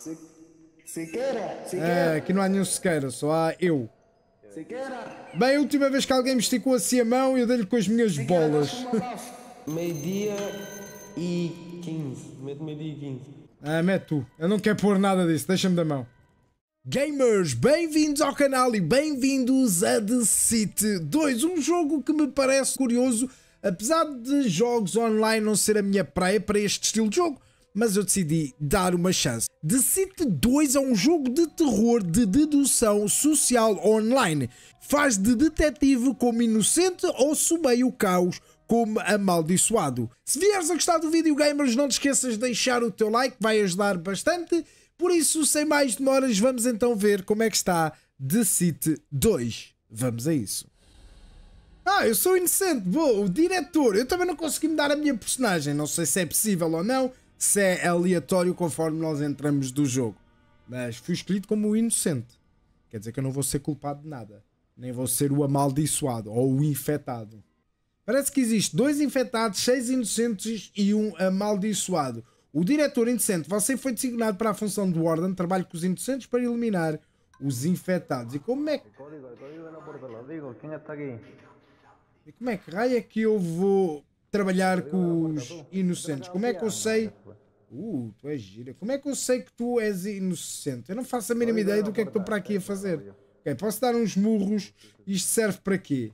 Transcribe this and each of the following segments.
Se, Siqueira, é, aqui que não há nenhum sequeira só há eu. Siqueira. Bem, a última vez que alguém me esticou assim a mão, eu dei-lhe com as minhas bolas. Meio-dia e 15. Mete meio-dia e 15. Ah, mete tu. Eu não quero pôr nada disso, deixa-me da mão. Gamers, bem-vindos ao canal e bem-vindos a The City 2, um jogo que me parece curioso, apesar de jogos online não ser a minha praia para este estilo de jogo mas eu decidi dar uma chance. The City 2 é um jogo de terror de dedução social online. Faz de detetive como inocente ou subeia o caos como amaldiçoado. Se vieres a gostar do vídeo, gamers, não te esqueças de deixar o teu like, vai ajudar bastante. Por isso, sem mais demoras, vamos então ver como é que está The City 2. Vamos a isso. Ah, eu sou inocente, boa, o diretor, eu também não consegui mudar a minha personagem, não sei se é possível ou não, se é aleatório conforme nós entramos do jogo. Mas fui escolhido como o inocente. Quer dizer que eu não vou ser culpado de nada. Nem vou ser o amaldiçoado ou o infectado. Parece que existe dois infectados, seis inocentes e um amaldiçoado. O diretor inocente, você foi designado para a função de Warden, trabalho com os inocentes para eliminar os infectados. E como é que. É é e como é que raio é que eu vou trabalhar com os inocentes. Como é que eu sei? Uh, tu és gira. Como é que eu sei que tu és inocente? Eu não faço a mínima ideia do que é que estou para aqui a fazer. Ok, posso dar uns murros. Isto serve para quê?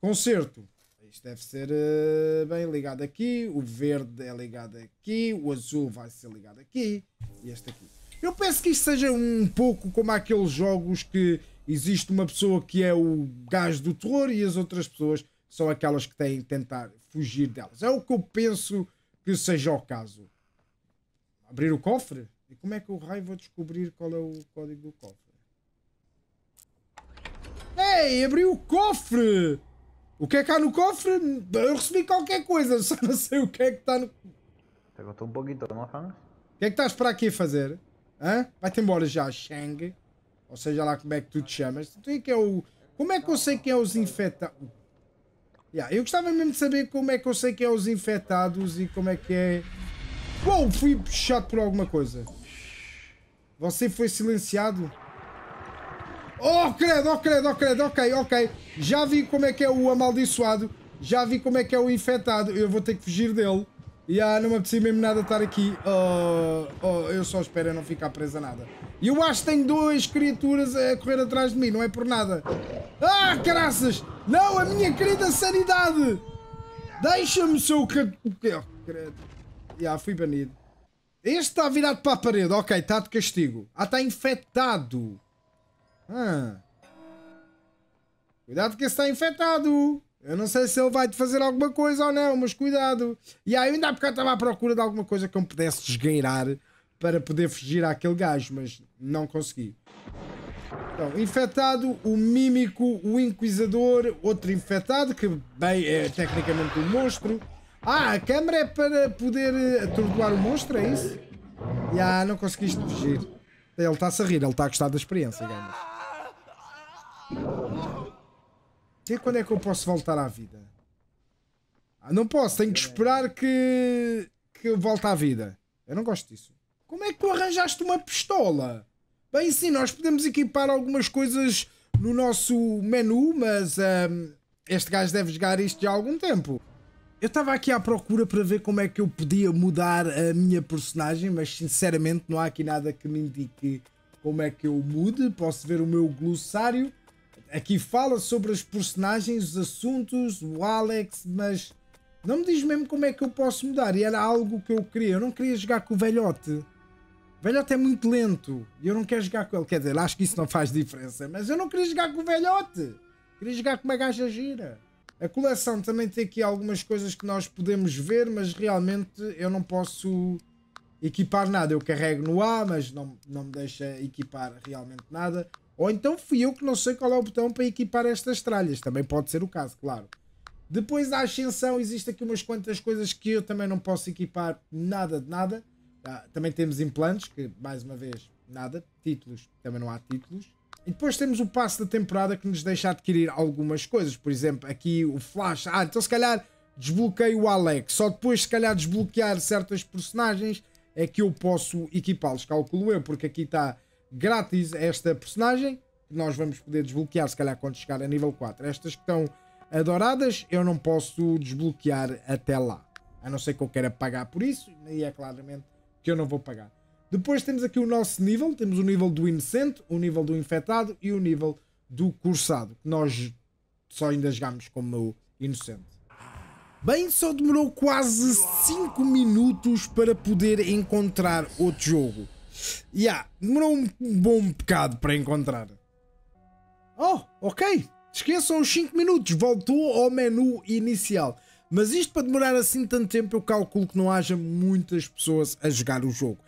Concerto. Isto deve ser uh, bem ligado aqui. O verde é ligado aqui. O azul vai ser ligado aqui. E este aqui. Eu penso que isto seja um pouco como aqueles jogos que existe uma pessoa que é o gajo do terror e as outras pessoas são aquelas que têm tentar fugir delas. É o que eu penso que seja o caso. Abrir o cofre? E como é que o raio vou descobrir qual é o código do cofre? Ei, abri o cofre! O que é que há no cofre? Eu recebi qualquer coisa, só não sei o que é que está no. Perguntou um pouquinho, não Hans? O que é que estás para aqui fazer? Vai-te embora já, Shang. Ou seja lá como é que tu te chamas. Tu é que é o. Como é que eu sei que é os infectados? Yeah, eu gostava mesmo de saber como é que eu sei que é os infectados e como é que é. Uou, fui puxado por alguma coisa. Você foi silenciado? Oh, credo, oh, credo, oh, credo, ok, ok. Já vi como é que é o amaldiçoado, já vi como é que é o infectado. Eu vou ter que fugir dele. E ah, não me apetecia mesmo nada estar aqui. Oh, oh, eu só espero é não ficar presa nada. E eu acho que tenho duas criaturas a correr atrás de mim, não é por nada. Ah, caraças! Não, a minha querida sanidade! Deixa-me, seu... Oh, Já, fui banido. Este está virado para a parede. Ok, está de castigo. Ah, está infectado. Ah. Cuidado que está infectado. Eu não sei se ele vai te fazer alguma coisa ou não, mas cuidado. E aí, ainda há bocado estava à procura de alguma coisa que eu me pudesse desgairar para poder fugir àquele gajo, mas não consegui. Então, infectado, o mímico, o inquisidor, outro infectado, que bem é tecnicamente um monstro. Ah, a câmera é para poder atordoar o monstro, é isso? Já, ah, não conseguiste fugir. Ele está-se a rir, ele está a gostar da experiência, gamas. E quando é que eu posso voltar à vida? Ah, não posso, tenho que esperar que, que eu volte à vida. Eu não gosto disso. Como é que tu arranjaste uma pistola? Bem, sim, nós podemos equipar algumas coisas no nosso menu, mas um, este gajo deve jogar isto já há algum tempo. Eu estava aqui à procura para ver como é que eu podia mudar a minha personagem, mas sinceramente não há aqui nada que me indique como é que eu mude. Posso ver o meu glossário aqui fala sobre as personagens, os assuntos, o Alex, mas não me diz mesmo como é que eu posso mudar. E era algo que eu queria. Eu não queria jogar com o velhote. O velhote é muito lento e eu não quero jogar com ele. Quer dizer, acho que isso não faz diferença, mas eu não queria jogar com o velhote. Queria jogar com uma gaja gira. A coleção também tem aqui algumas coisas que nós podemos ver, mas realmente eu não posso equipar nada. Eu carrego no A, mas não, não me deixa equipar realmente nada. Ou então fui eu que não sei qual é o botão para equipar estas tralhas. Também pode ser o caso, claro. Depois da ascensão, existe aqui umas quantas coisas que eu também não posso equipar nada de nada. Ah, também temos implantes, que mais uma vez, nada. Títulos, também não há títulos. E depois temos o passo da temporada que nos deixa adquirir algumas coisas. Por exemplo, aqui o Flash. Ah, então se calhar desbloqueio o Alex Só depois, se calhar, desbloquear certas personagens é que eu posso equipá-los, calculo eu, porque aqui está grátis esta personagem. Nós vamos poder desbloquear, se calhar, quando chegar a nível 4. Estas que estão adoradas, eu não posso desbloquear até lá. A não ser que eu queira pagar por isso, e é claramente que eu não vou pagar. Depois temos aqui o nosso nível, temos o nível do inocente, o nível do infectado e o nível do cursado, nós só ainda jogamos como inocente. Bem, só demorou quase 5 minutos para poder encontrar outro jogo. Yeah, demorou um bom bocado para encontrar. Oh, ok. Esqueçam os 5 minutos, voltou ao menu inicial. Mas isto para demorar assim tanto tempo, eu calculo que não haja muitas pessoas a jogar o jogo.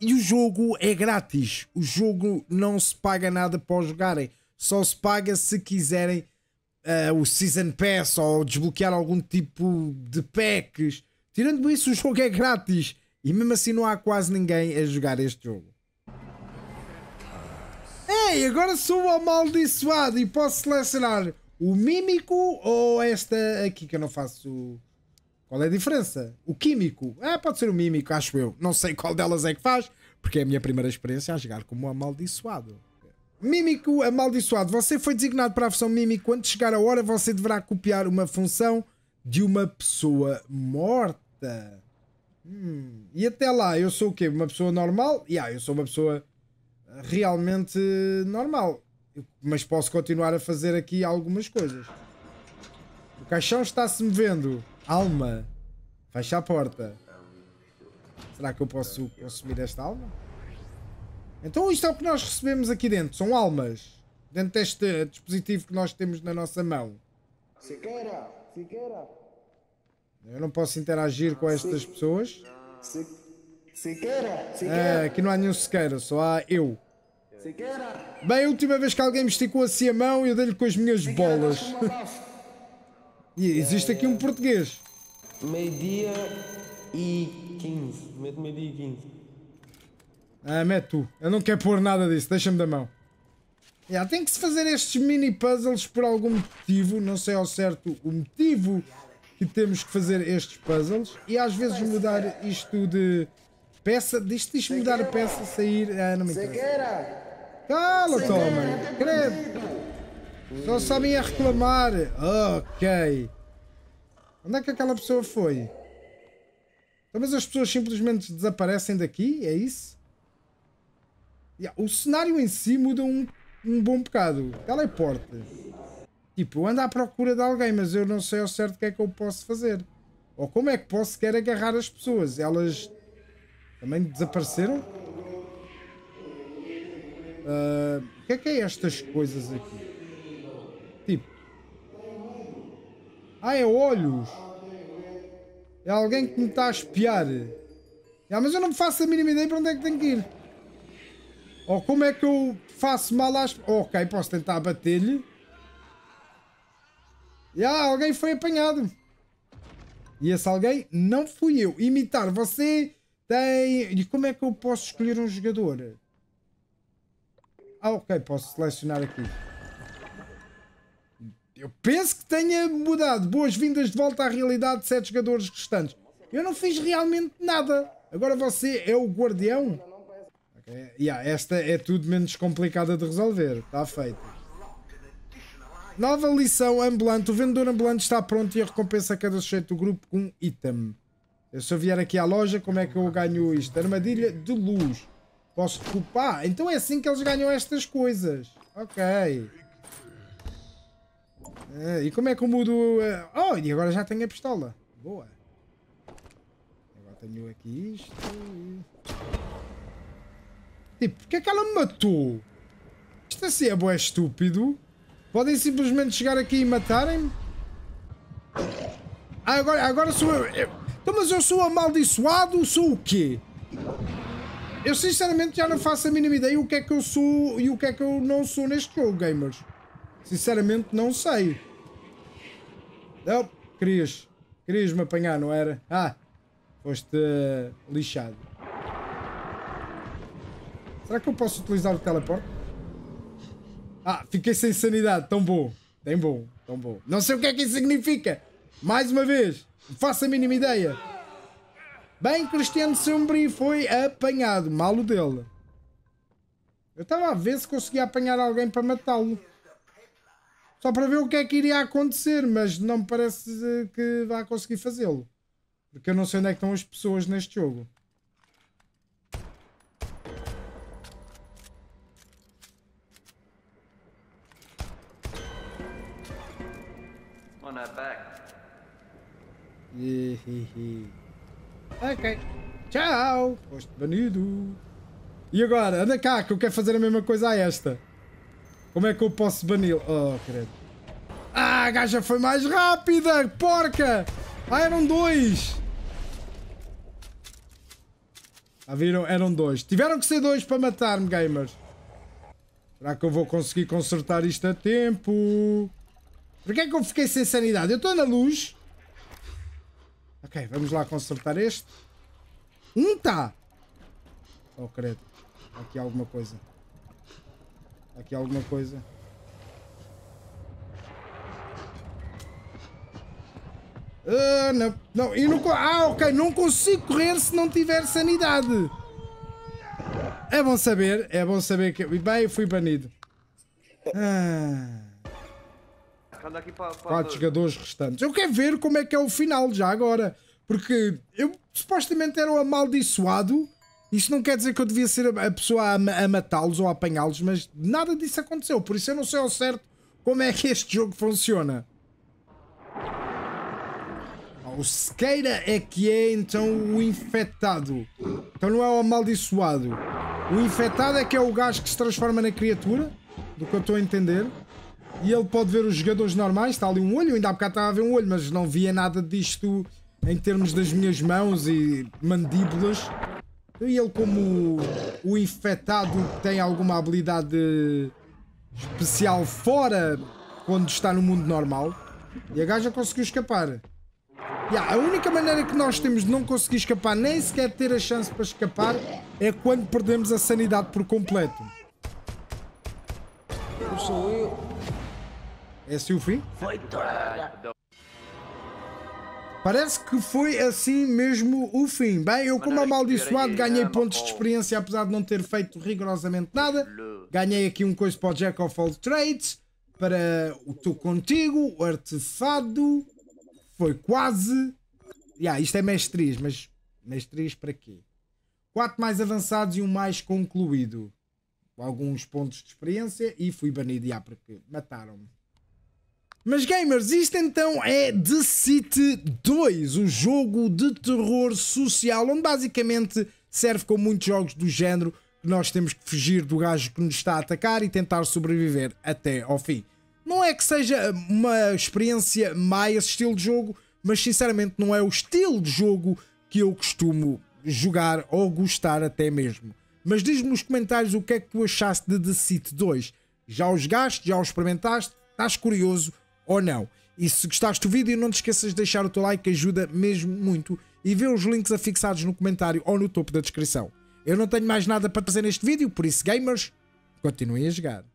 E o jogo é grátis. O jogo não se paga nada para jogarem. Só se paga se quiserem uh, o Season Pass ou desbloquear algum tipo de packs. Tirando isso, o jogo é grátis. E mesmo assim não há quase ninguém a jogar este jogo. Ei, agora sou amaldiçoado e posso selecionar o mímico ou esta aqui que eu não faço. Qual é a diferença? O químico. Ah, pode ser o mímico, acho eu. Não sei qual delas é que faz, porque é a minha primeira experiência a jogar como amaldiçoado. Mímico amaldiçoado. Você foi designado para a função mímico. Quando chegar a hora, você deverá copiar uma função de uma pessoa morta. Hum, e até lá, eu sou o quê? Uma pessoa normal? E yeah, eu sou uma pessoa realmente normal. Mas posso continuar a fazer aqui algumas coisas. O caixão está-se movendo. Alma, fecha a porta. Será que eu posso consumir esta alma? Então isto é o que nós recebemos aqui dentro. São almas. Dentro deste dispositivo que nós temos na nossa mão. Siqueira, Siqueira. Eu não posso interagir com estas pessoas. Se, sequeira, é, aqui não há nenhum sequeira, só há eu. Sequeira. Bem, a última vez que alguém me esticou assim a mão, eu dei-lhe com as minhas bolas. e existe aqui um português. Meio-dia e 15. Mete meio-dia e 15. Ah, mete tu. Eu não quero pôr nada disso, deixa-me da mão. Yeah, tem que se fazer estes mini puzzles por algum motivo, não sei ao certo o motivo temos que fazer estes puzzles e às vezes mudar isto de peça, disto diz mudar a peça, sair. Ah, não me interessa. Cala-te, homem! Credo! Só sabem a reclamar! Ok! Onde é que aquela pessoa foi? Talvez então, as pessoas simplesmente desaparecem daqui? É isso? Yeah, o cenário em si muda um, um bom bocado. Teleporte. Tipo, eu ando à procura de alguém, mas eu não sei ao certo o que é que eu posso fazer. Ou como é que posso sequer agarrar as pessoas? Elas também desapareceram? Uh, o que é que é estas coisas aqui? Tipo. Ah, é olhos. É alguém que me está a espiar. Ah, mas eu não me faço a mínima ideia para onde é que tenho que ir. Ou como é que eu faço mal às... Ok, posso tentar bater-lhe. Já, ah, alguém foi apanhado. E esse alguém não fui eu. Imitar você tem... E como é que eu posso escolher um jogador? Ah, ok. Posso selecionar aqui. Eu penso que tenha mudado. Boas-vindas de volta à realidade de sete jogadores restantes. Eu não fiz realmente nada. Agora você é o guardião? Okay. Yeah, esta é tudo menos complicada de resolver. Está feito. Nova lição ambulante. O vendedor ambulante está pronto e recompensa cada sujeito do grupo com um item. Se eu vier aqui à loja, como é que eu ganho isto? Armadilha de luz. Posso ocupar? Então é assim que eles ganham estas coisas. Ok. Eh, e como é que eu mudo... Uh... Oh, e agora já tenho a pistola. Boa. Agora tenho aqui isto. Tipo, porque é que ela me matou? Isto assim é boé estúpido. Podem simplesmente chegar aqui e matarem-me? Ah, agora, agora sou eu, eu... Então, mas eu sou amaldiçoado? Sou o quê? Eu sinceramente já não faço a mínima ideia o que é que eu sou e o que é que eu não sou neste jogo, gamers. Sinceramente não sei. Não, querias. Querias-me apanhar, não era? Ah, foste uh, lixado. Será que eu posso utilizar o teleporte? Ah, fiquei sem sanidade. Tão bom. Tão bom. Tão bom. Não sei o que é que isso significa. Mais uma vez. Faço a mínima ideia. Bem, Cristiano Sombri foi apanhado. Malo dele. Eu estava a ver se conseguia apanhar alguém para matá-lo. Só para ver o que é que iria acontecer, mas não me parece eh, que vá conseguir fazê-lo. Porque eu não sei onde é estão as pessoas neste jogo. on back. ok. Tchau! Foste banido. E agora? Anda cá, que eu quero fazer a mesma coisa a esta. Como é que eu posso banir? Oh, credo. Ah, a gaja foi mais rápida! Porca! Ah, eram dois! Ah, viram? Eram dois. Tiveram que ser dois para matar-me, gamers. Será que eu vou conseguir consertar isto a tempo? Porquê é que eu fiquei sem sanidade? Eu estou na luz. Ok, vamos lá consertar este. Um tá. Oh, credo. Aqui há alguma coisa. Aqui há alguma coisa. Uh, não, não, e não, ah, ok, não consigo correr se não tiver sanidade. É bom saber, é bom saber que... Bem, fui banido. Ah... Anda aqui para, quatro dois. jogadores restantes. Eu quero ver como é que é o final já agora. Porque eu supostamente era o amaldiçoado. isso não quer dizer que eu devia ser a pessoa a, a matá-los ou a apanhá-los, mas nada disso aconteceu. Por isso eu não sei ao certo como é que este jogo funciona. O Sequeira é que é então o infectado. Então não é o amaldiçoado. O infectado é que é o gajo que se transforma na criatura, do que eu estou a entender e ele pode ver os jogadores normais, está ali um olho, ainda há bocado estava a ver um olho, mas não via nada disto em termos das minhas mãos e mandíbulas. E ele, como o infectado tem alguma habilidade especial fora quando está no mundo normal, e a gaja conseguiu escapar. Yeah, a única maneira que nós temos de não conseguir escapar, nem sequer ter a chance para escapar, é quando perdemos a sanidade por completo. Eu sou eu. Esse é assim o fim? Foi toda. Parece que foi assim mesmo o fim. Bem, eu como amaldiçoado ganhei pontos de experiência apesar de não ter feito rigorosamente nada. Ganhei aqui um coisa para o Jack of All Trades, para o Tu Contigo, o Artefado, foi quase... Yeah, isto é mestriz, mas mestriz para quê? Quatro mais avançados e um mais concluído. Alguns pontos de experiência e fui banido, já, porque mataram-me. Mas gamers, isto então é The City 2, o jogo de terror social, onde basicamente serve como muitos jogos do género que nós temos que fugir do gajo que nos está a atacar e tentar sobreviver até ao fim. Não é que seja uma experiência má esse estilo de jogo, mas sinceramente não é o estilo de jogo que eu costumo jogar ou gostar até mesmo. Mas diz-me nos comentários o que é que tu achaste de The City 2. Já os gaste? Já os experimentaste? Estás curioso? ou não. E se gostaste do vídeo, não te esqueças de deixar o teu like, ajuda mesmo muito. E vê os links afixados no comentário ou no topo da descrição. Eu não tenho mais nada para fazer neste vídeo, por isso, gamers, continuem a jogar.